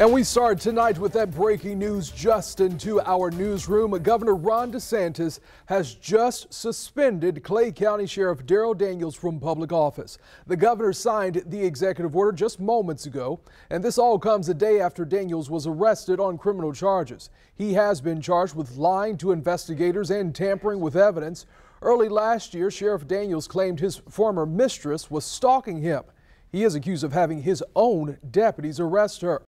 And we start tonight with that breaking news just into our newsroom. Governor Ron DeSantis has just suspended Clay County Sheriff Daryl Daniels from public office. The governor signed the executive order just moments ago, and this all comes a day after Daniels was arrested on criminal charges. He has been charged with lying to investigators and tampering with evidence. Early last year, Sheriff Daniels claimed his former mistress was stalking him. He is accused of having his own deputies arrest her.